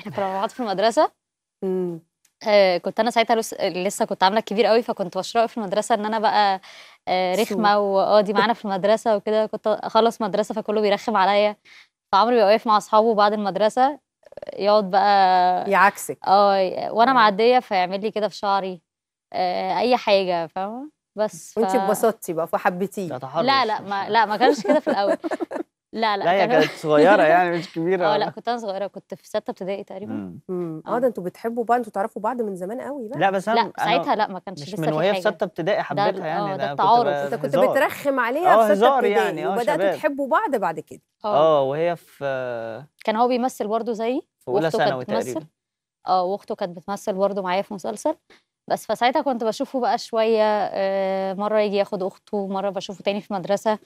احنا كنا مع بعض في المدرسه آه كنت انا ساعتها لس... لسه كنت عامله كبير قوي فكنت بشرق في المدرسه ان انا بقى آه رخمه واه دي معانا في المدرسه وكده كنت اخلص مدرسه فكله بيرخم عليا فعمرو بيبقى واقف مع اصحابه بعد المدرسه يقعد بقى يعكسك اه وانا آه. معديه فيعمل لي كده في شعري آه اي حاجه فاهمه بس ف... وانت اتبسطتي بقى فحبيتيه لا لا ما لا ما كانش كده في الاول لا لا لا هي كانت صغيره يعني مش كبيره اه لا كنت انا صغيره كنت في سته ابتدائي تقريبا آه. اه ده انتوا بتحبوا بعض انتوا تعرفوا بعض من زمان قوي بقى لا بس انا لا ساعتها لا ما كانش مش من وهي في سته ابتدائي حبيتها يعني آه، ده التعارف انت كنت بترخم عليها آه، في سته ابتدائي يعني وبداتوا تحبوا بعض بعد كده اه وهي في كان هو بيمثل برضه زيي في اولى ثانوي تقريبا اه واخته كانت بتمثل برضه معايا في مسلسل بس فساعتها كنت بشوفه بقى شويه مره يجي ياخد اخته مره بشوفه تاني في مدرسه